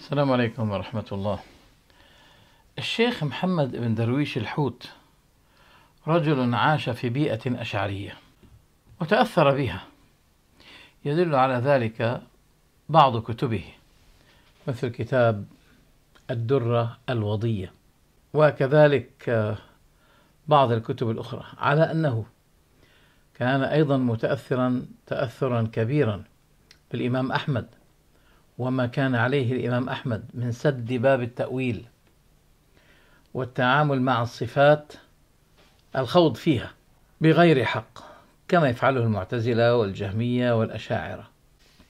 السلام عليكم ورحمة الله الشيخ محمد بن درويش الحوت رجل عاش في بيئة أشعرية وتأثر بها يدل على ذلك بعض كتبه مثل كتاب الدرة الوضية وكذلك بعض الكتب الأخرى على أنه كان أيضا متأثرا تأثرا كبيرا بالإمام أحمد وما كان عليه الإمام أحمد من سد باب التأويل والتعامل مع الصفات الخوض فيها بغير حق كما يفعله المعتزلة والجهمية والأشاعرة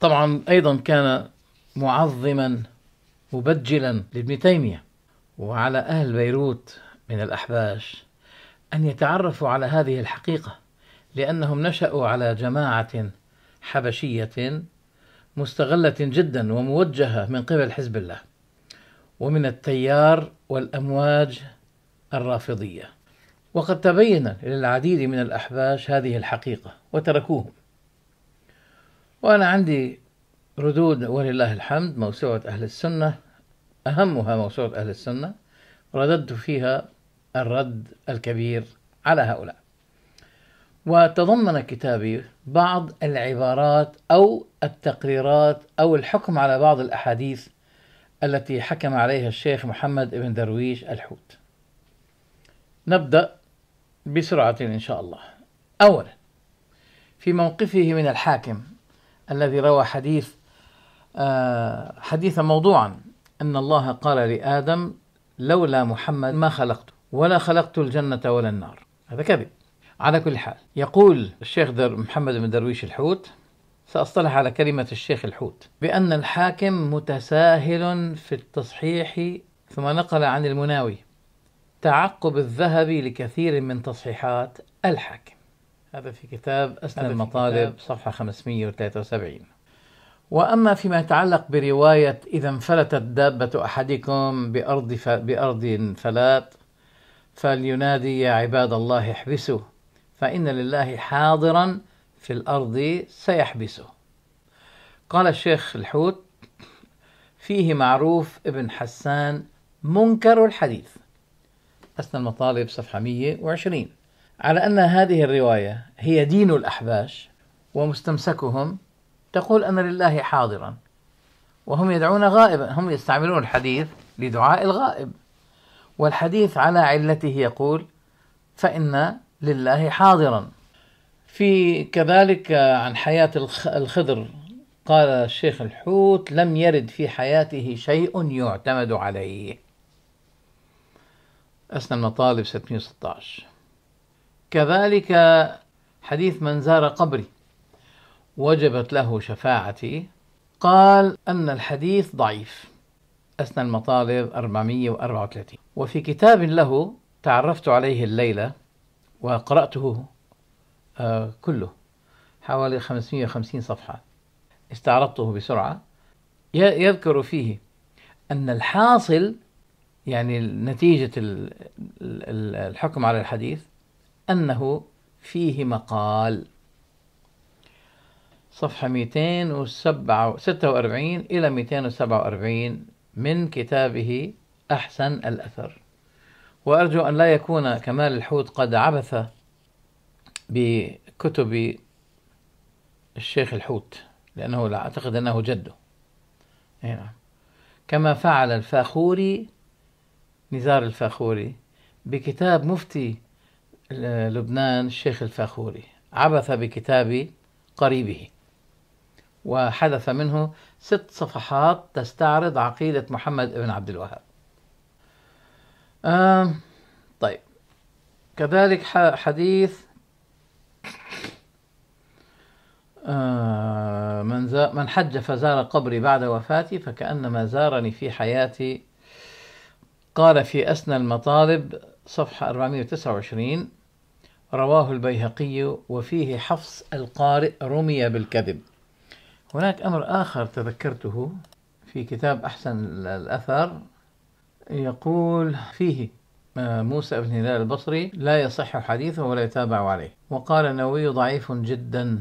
طبعا أيضا كان معظما مبجلا لابن تيمية وعلى أهل بيروت من الأحباش أن يتعرفوا على هذه الحقيقة لأنهم نشأوا على جماعة حبشية مستغلة جدا وموجهة من قبل حزب الله ومن التيار والأمواج الرافضية وقد تبين للعديد من الأحباش هذه الحقيقة وتركوهم وأنا عندي ردود ولله الحمد موسوعة أهل السنة أهمها موسوعة أهل السنة رددت فيها الرد الكبير على هؤلاء وتضمن كتابي بعض العبارات او التقريرات او الحكم على بعض الاحاديث التي حكم عليها الشيخ محمد بن درويش الحوت. نبدا بسرعه ان شاء الله. اولا في موقفه من الحاكم الذي روى حديث آه، حديث موضوعا ان الله قال لادم لولا محمد ما خلقت ولا خلقت الجنه ولا النار هذا كذب على كل حال يقول الشيخ در محمد بن درويش الحوت سأصطلح على كلمة الشيخ الحوت بأن الحاكم متساهل في التصحيح ثم نقل عن المناوي تعقب الذهبي لكثير من تصحيحات الحاكم هذا في كتاب أسنى المطالب صفحة 573 وأما فيما يتعلق برواية إذا انفلتت دابة أحدكم بأرض, ف... بأرض فلات فلينادي يا عباد الله احبسوا فإن لله حاضرا في الأرض سيحبسه قال الشيخ الحوت فيه معروف ابن حسان منكر الحديث أثنى المطالب صفحة 120 على أن هذه الرواية هي دين الأحباش ومستمسكهم تقول أن لله حاضرا وهم يدعون غائبا هم يستعملون الحديث لدعاء الغائب والحديث على علته يقول فإن لله حاضرا في كذلك عن حياة الخضر قال الشيخ الحوت لم يرد في حياته شيء يعتمد عليه أسنى المطالب 616 كذلك حديث من زار قبري وجبت له شفاعتي قال أن الحديث ضعيف أسنى المطالب 434 وفي كتاب له تعرفت عليه الليلة وقرأته آه، كله حوالي 550 صفحة استعرضته بسرعة يذكر فيه أن الحاصل يعني نتيجة الحكم على الحديث أنه فيه مقال صفحة 246 إلى 247 من كتابه أحسن الأثر وأرجو أن لا يكون كمال الحوت قد عبث بكتب الشيخ الحوت لأنه لا أعتقد أنه جده نعم. كما فعل الفاخوري نزار الفاخوري بكتاب مفتي لبنان الشيخ الفاخوري عبث بكتاب قريبه وحدث منه ست صفحات تستعرض عقيدة محمد بن عبد الوهاب طيب كذلك حديث من من حج فزار قبري بعد وفاتي فكأنما زارني في حياتي قال في أسنى المطالب صفحة 429 رواه البيهقي وفيه حفص القارئ رمي بالكذب هناك أمر آخر تذكرته في كتاب أحسن الأثر يقول فيه آه، موسى بن هلال البصري لا يصح حديثه ولا يتابع عليه وقال النووي ضعيف جدا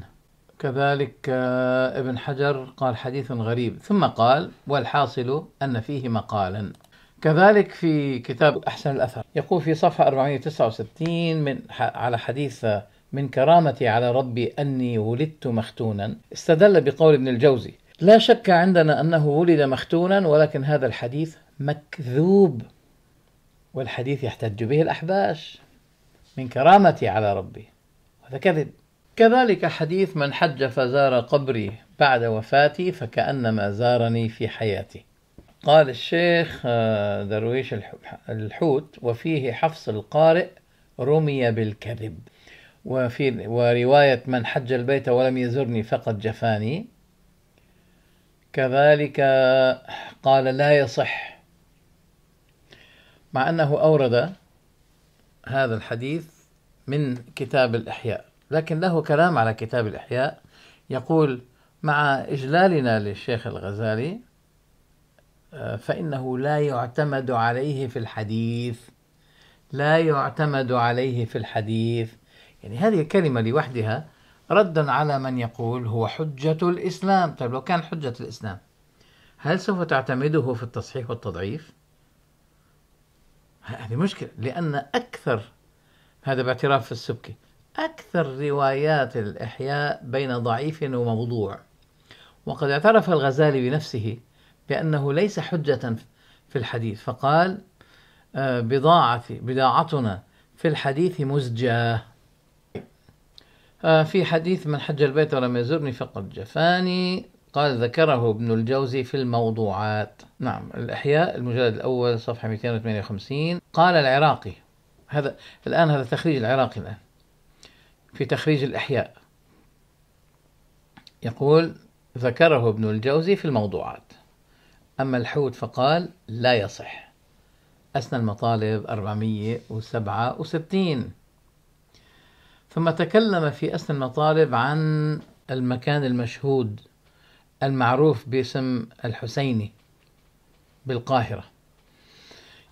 كذلك آه، ابن حجر قال حديث غريب ثم قال والحاصل أن فيه مقالا كذلك في كتاب أحسن الأثر يقول في صفحة 469 من على حديث آه، من كرامتي على ربي أني ولدت مختونا استدل بقول ابن الجوزي لا شك عندنا أنه ولد مختونا ولكن هذا الحديث مكذوب والحديث يحتج به الأحباش من كرامتي على ربي هذا كذب كذلك حديث من حج فزار قبري بعد وفاتي فكأنما زارني في حياتي قال الشيخ آه، درويش الحوت وفيه حفص القارئ رمي بالكذب وفي ورواية من حج البيت ولم يزرني فقد جفاني كذلك قال لا يصح مع أنه أورد هذا الحديث من كتاب الإحياء لكن له كلام على كتاب الإحياء يقول مع إجلالنا للشيخ الغزالي آه، فإنه لا يعتمد عليه في الحديث لا يعتمد عليه في الحديث يعني هذه الكلمة لوحدها ردا على من يقول هو حجة الإسلام طيب لو كان حجة الإسلام هل سوف تعتمده في التصحيح والتضعيف؟ هذه مشكلة لأن أكثر هذا باعتراف في السبكي أكثر روايات الإحياء بين ضعيف وموضوع وقد اعترف الغزالي بنفسه بأنه ليس حجة في الحديث فقال آه، بضاعتي بضاعتنا في الحديث مزجاة آه، في حديث من حج البيت ولم يزرني فقد جفاني قال ذكره ابن الجوزي في الموضوعات نعم الإحياء المجلد الأول صفحة 258 قال العراقي هذا الآن هذا تخريج العراقي الآن في تخريج الإحياء يقول ذكره ابن الجوزي في الموضوعات أما الحوت فقال لا يصح أسنى المطالب 467 ثم تكلم في أسنى المطالب عن المكان المشهود المعروف باسم الحسيني بالقاهرة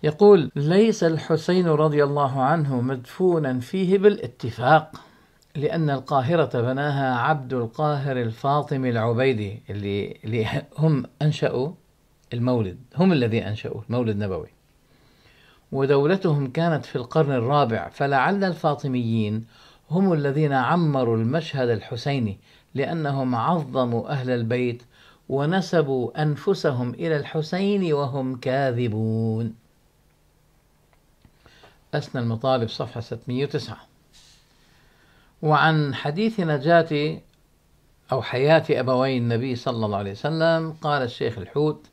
يقول ليس الحسين رضي الله عنه مدفونا فيه بالاتفاق لأن القاهرة بناها عبد القاهر الفاطمي العبيدي اللي, اللي هم أنشأوا المولد هم الذي أنشأوا المولد النبوي ودولتهم كانت في القرن الرابع فلعل الفاطميين هم الذين عمروا المشهد الحسيني لأنهم عظموا أهل البيت ونسبوا أنفسهم إلى الحسين وهم كاذبون أثنى المطالب صفحة 609 وعن حديث نجاة أو حياة أبوي النبي صلى الله عليه وسلم قال الشيخ الحوت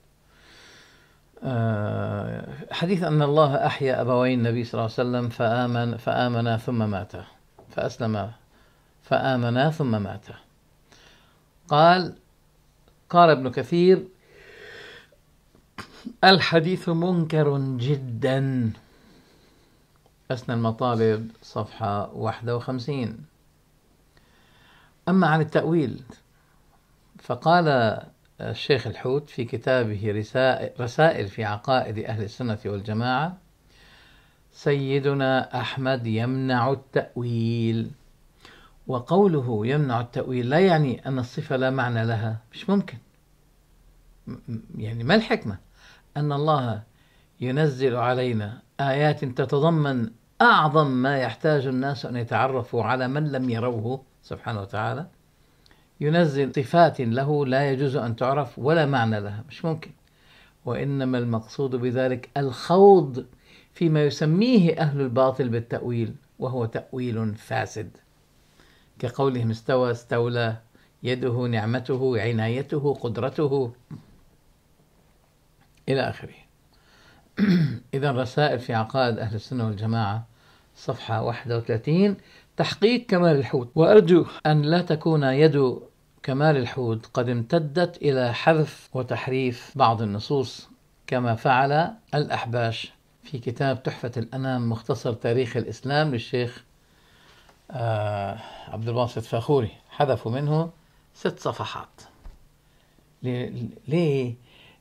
آه، حديث أن الله أحيا أبوي النبي صلى الله عليه وسلم فآمن فآمنا ثم ماتا فأسلم فآمنا ثم ماتا قال قال ابن كثير الحديث منكر جدا أسنى المطالب صفحة 51 أما عن التأويل فقال الشيخ الحوت في كتابه رسائل في عقائد أهل السنة والجماعة سيدنا أحمد يمنع التأويل وقوله يمنع التأويل لا يعني أن الصفة لا معنى لها مش ممكن يعني ما الحكمة أن الله ينزل علينا آيات تتضمن أعظم ما يحتاج الناس أن يتعرفوا على من لم يروه سبحانه وتعالى ينزل صفات له لا يجوز أن تعرف ولا معنى لها مش ممكن وإنما المقصود بذلك الخوض فيما يسميه أهل الباطل بالتأويل وهو تأويل فاسد كقولهم استوى استولى يده نعمته عنايته قدرته إلى آخره إذا رسائل في عقائد أهل السنة والجماعة صفحة 31 تحقيق كمال الحوت وأرجو أن لا تكون يد كمال الحوت قد امتدت إلى حذف وتحريف بعض النصوص كما فعل الأحباش في كتاب تحفة الأنام مختصر تاريخ الإسلام للشيخ آه عبد الباسط فاخوري حذفوا منه ست صفحات ليه؟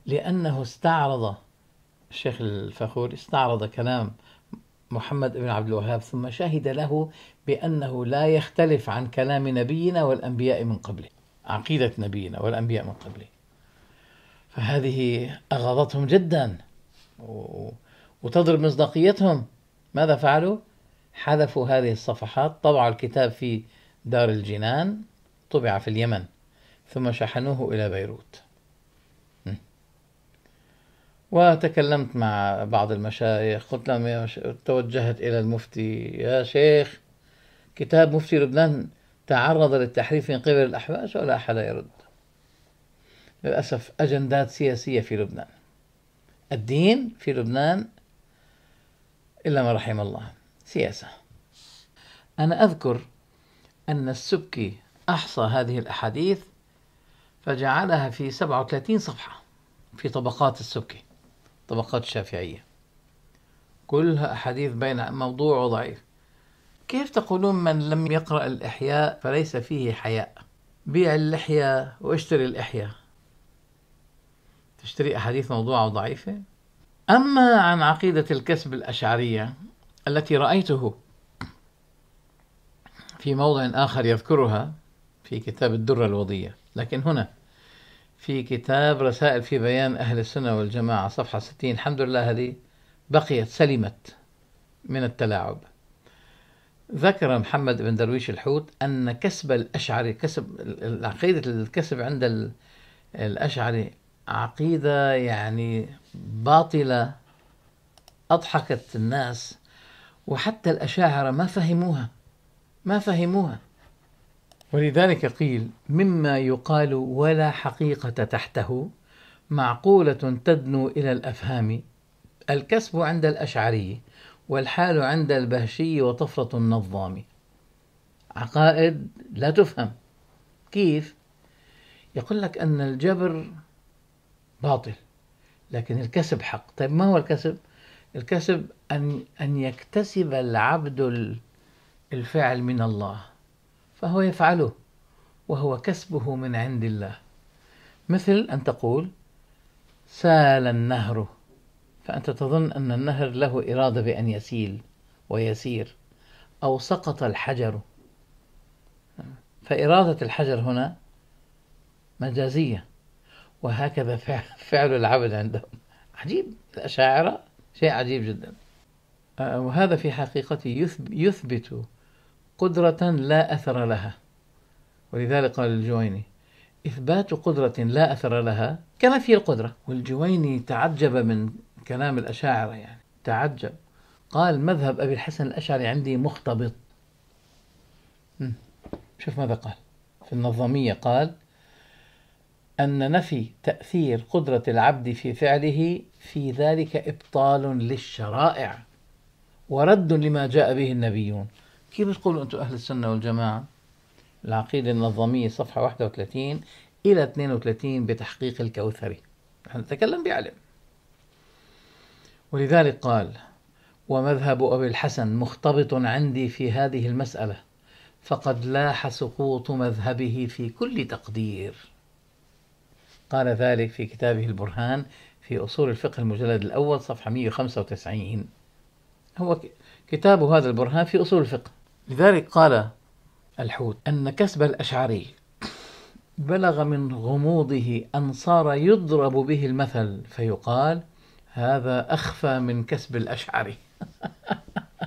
لأنه استعرض الشيخ الفاخوري استعرض كلام محمد بن عبد الوهاب ثم شهد له بأنه لا يختلف عن كلام نبينا والأنبياء من قبله عقيدة نبينا والأنبياء من قبله فهذه أغاظتهم جدا وتضرب مصداقيتهم ماذا فعلوا؟ حذفوا هذه الصفحات طبعوا الكتاب في دار الجنان طبع في اليمن ثم شحنوه إلى بيروت وتكلمت مع بعض المشايخ قلت لهم توجهت إلى المفتي يا شيخ كتاب مفتي لبنان تعرض للتحريف من قبل الأحباش ولا أحد يرد للأسف أجندات سياسية في لبنان الدين في لبنان إلا ما رحم الله سياسة أنا أذكر أن السبكي أحصى هذه الأحاديث فجعلها في 37 صفحة في طبقات السبكي طبقات الشافعية كلها أحاديث بين موضوع وضعيف كيف تقولون من لم يقرأ الإحياء فليس فيه حياء بيع اللحية واشتري الإحياء تشتري أحاديث موضوعة وضعيفة أما عن عقيدة الكسب الأشعرية التي رأيته في موضع آخر يذكرها في كتاب الدرة الوضية لكن هنا في كتاب رسائل في بيان أهل السنة والجماعة صفحة 60 الحمد لله هذه بقيت سلمت من التلاعب ذكر محمد بن درويش الحوت أن كسب الأشعري كسب عقيدة الكسب عند الأشعري عقيدة يعني باطلة أضحكت الناس وحتى الأشاعرة ما فهموها ما فهموها ولذلك قيل مما يقال ولا حقيقة تحته معقولة تدنو إلى الأفهام الكسب عند الأشعري والحال عند البهشي وطفرة النظام عقائد لا تفهم كيف؟ يقول لك أن الجبر باطل لكن الكسب حق طيب ما هو الكسب؟ الكسب أن أن يكتسب العبد الفعل من الله فهو يفعله وهو كسبه من عند الله مثل أن تقول سال النهر فأنت تظن أن النهر له إرادة بأن يسيل ويسير أو سقط الحجر فإرادة الحجر هنا مجازية وهكذا فعل العبد عندهم عجيب الأشاعرة شيء عجيب جداً وهذا في حقيقته يثبت قدرة لا أثر لها ولذلك قال الجويني إثبات قدرة لا أثر لها كنفي القدرة والجويني تعجب من كلام الأشاعرة يعني تعجب قال مذهب أبي الحسن الأشعري عندي مختبط شوف ماذا قال في النظامية قال أن نفي تأثير قدرة العبد في فعله في ذلك إبطال للشرائع ورد لما جاء به النبيون كيف بتقولوا أنتم أهل السنة والجماعة العقيدة النظامية صفحة 31 إلى 32 بتحقيق الكوثري نحن نتكلم بعلم ولذلك قال ومذهب أبي الحسن مختبط عندي في هذه المسألة فقد لاح سقوط مذهبه في كل تقدير قال ذلك في كتابه البرهان في أصول الفقه المجلد الأول صفحة 195 هو كتابه هذا البرهان في أصول الفقه لذلك قال الحوت أن كسب الأشعري بلغ من غموضه أن صار يضرب به المثل فيقال هذا أخفى من كسب الأشعري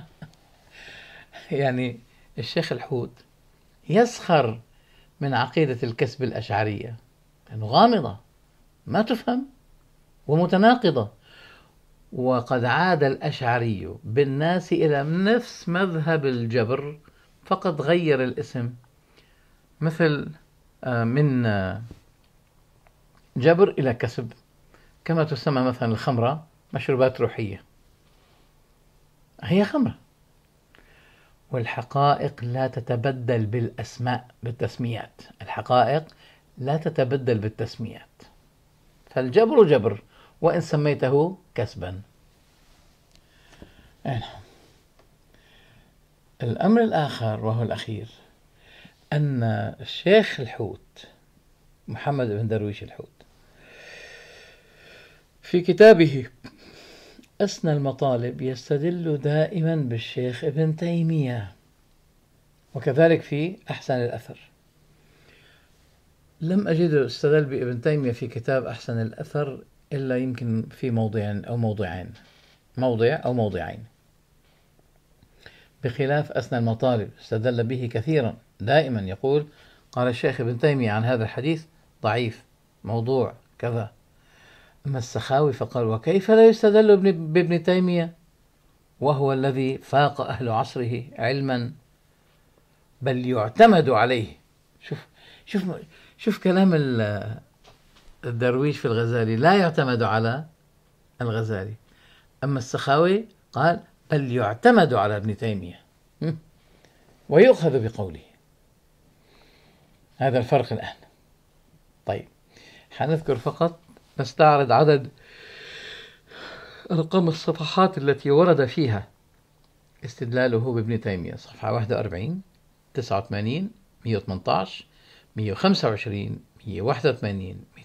يعني الشيخ الحوت يسخر من عقيدة الكسب الأشعرية لأنه غامضة ما تفهم ومتناقضة وقد عاد الأشعري بالناس إلى نفس مذهب الجبر فقد غير الاسم مثل آه، من آه، جبر إلى كسب كما تسمى مثلا الخمرة مشروبات روحية هي خمرة والحقائق لا تتبدل بالأسماء بالتسميات الحقائق لا تتبدل بالتسميات فالجبر جبر وإن سميته كسبا الأمر الآخر وهو الأخير أن الشيخ الحوت محمد بن درويش الحوت في كتابه أسنى المطالب يستدل دائما بالشيخ ابن تيمية وكذلك في أحسن الأثر لم أجده استدل بابن تيمية في كتاب أحسن الأثر إلا يمكن في موضع أو موضعين موضع أو موضعين بخلاف أثنى المطالب استدل به كثيرا دائما يقول قال الشيخ ابن تيمية عن هذا الحديث ضعيف موضوع كذا أما السخاوي فقال وكيف لا يستدل بابن تيمية وهو الذي فاق أهل عصره علما بل يعتمد عليه شوف شوف شوف كلام الدرويش في الغزالي لا يعتمد على الغزالي أما السخاوي قال بل يعتمد على ابن تيمية ويؤخذ بقوله هذا الفرق الآن طيب حنذكر فقط نستعرض عدد أرقام الصفحات التي ورد فيها استدلاله بابن تيمية صفحة 41 89 118 125 181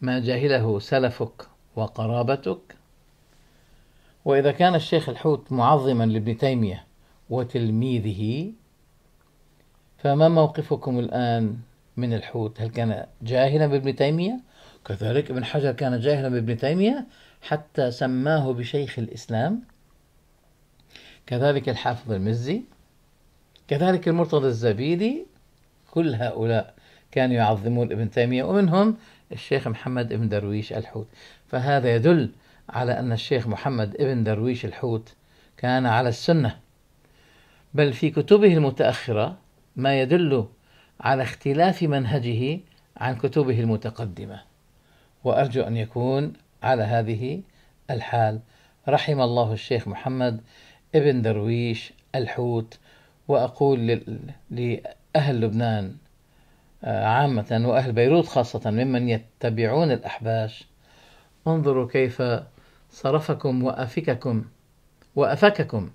ما جهله سلفك وقرابتك وإذا كان الشيخ الحوت معظما لابن تيمية وتلميذه فما موقفكم الآن من الحوت هل كان جاهلا بابن تيمية كذلك ابن حجر كان جاهلا بابن تيمية حتى سماه بشيخ الإسلام كذلك الحافظ المزي كذلك المرتضى الزبيدي كل هؤلاء كانوا يعظمون ابن تيمية ومنهم الشيخ محمد بن درويش الحوت فهذا يدل على أن الشيخ محمد بن درويش الحوت كان على السنة بل في كتبه المتأخرة ما يدل على اختلاف منهجه عن كتبه المتقدمة وأرجو أن يكون على هذه الحال رحم الله الشيخ محمد ابن درويش الحوت وأقول لأهل لبنان عامة وأهل بيروت خاصة ممن يتبعون الأحباش انظروا كيف صرفكم وأفككم وأفككم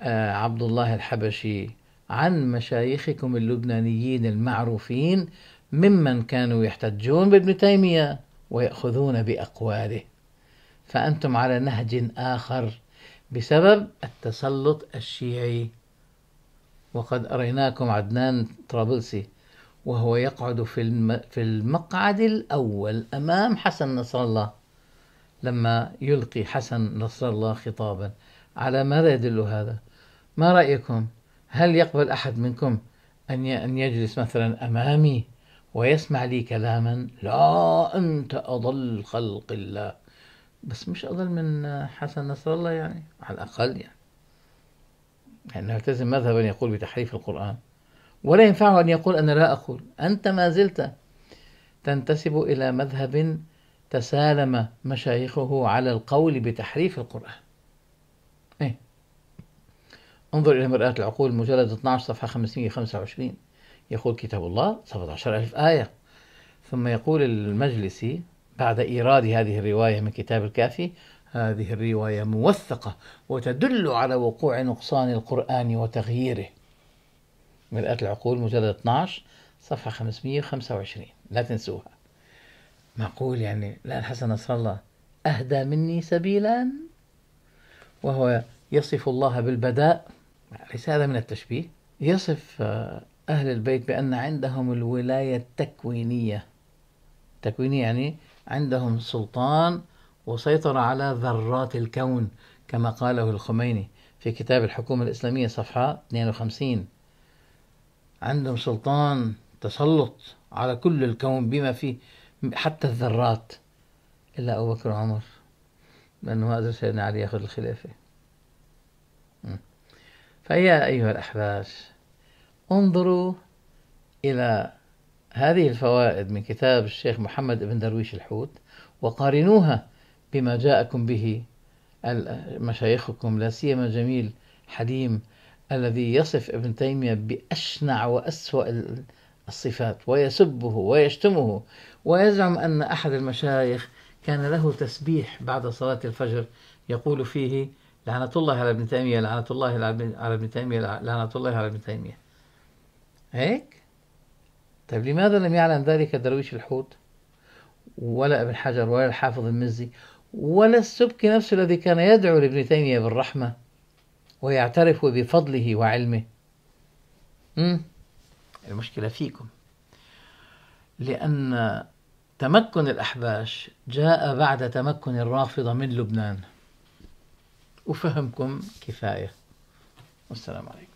آه، عبد الله الحبشي عن مشايخكم اللبنانيين المعروفين ممن كانوا يحتجون بابن تيمية ويأخذون بأقواله فأنتم على نهج آخر بسبب التسلط الشيعي وقد أريناكم عدنان طرابلسي وهو يقعد في في المقعد الأول أمام حسن نصر الله لما يلقي حسن نصر الله خطابا على ماذا يدل هذا؟ ما رأيكم؟ هل يقبل أحد منكم أن أن يجلس مثلا أمامي ويسمع لي كلاما لا أنت أضل خلق الله بس مش أضل من حسن نصر الله يعني على الأقل يعني يعني نلتزم مذهبا يقول بتحريف القرآن ولا ينفعه أن يقول أنا لا أقول أنت ما زلت تنتسب إلى مذهب تسالم مشايخه على القول بتحريف القرآن إيه؟ انظر إلى مرآة العقول مجلد 12 صفحة 525 يقول كتاب الله 17 ألف آية ثم يقول المجلسي بعد إيراد هذه الرواية من كتاب الكافي هذه الرواية موثقة وتدل على وقوع نقصان القرآن وتغييره مرآة العقول مجلد 12 صفحة 525 لا تنسوها معقول يعني لا الحسن نصر الله أهدى مني سبيلا وهو يصف الله بالبداء ليس هذا من التشبيه يصف آه، أهل البيت بأن عندهم الولاية التكوينية التكوينية يعني عندهم سلطان وسيطرة على ذرات الكون كما قاله الخميني في كتاب الحكومة الإسلامية صفحة 52 عندهم سلطان تسلط على كل الكون بما فيه حتى الذرات إلا أبو بكر وعمر لأنه ما قدر سيدنا علي يأخذ الخلافة فيا أيها الأحباش انظروا إلى هذه الفوائد من كتاب الشيخ محمد بن درويش الحوت وقارنوها بما جاءكم به مشايخكم لا سيما جميل حليم الذي يصف ابن تيمية بأشنع وأسوأ الصفات ويسبه ويشتمه ويزعم أن أحد المشايخ كان له تسبيح بعد صلاة الفجر يقول فيه لعنة الله على ابن تيمية لعنة الله على ابن تيمية لعنة الله على ابن تيمية هيك طيب لماذا لم يعلم ذلك درويش الحوت ولا ابن حجر ولا الحافظ المزي ولا السبكي نفسه الذي كان يدعو لابن تيمية بالرحمة ويعترف بفضله وعلمه المشكلة فيكم لأن تمكن الأحباش جاء بعد تمكن الرافضة من لبنان أفهمكم كفاية والسلام عليكم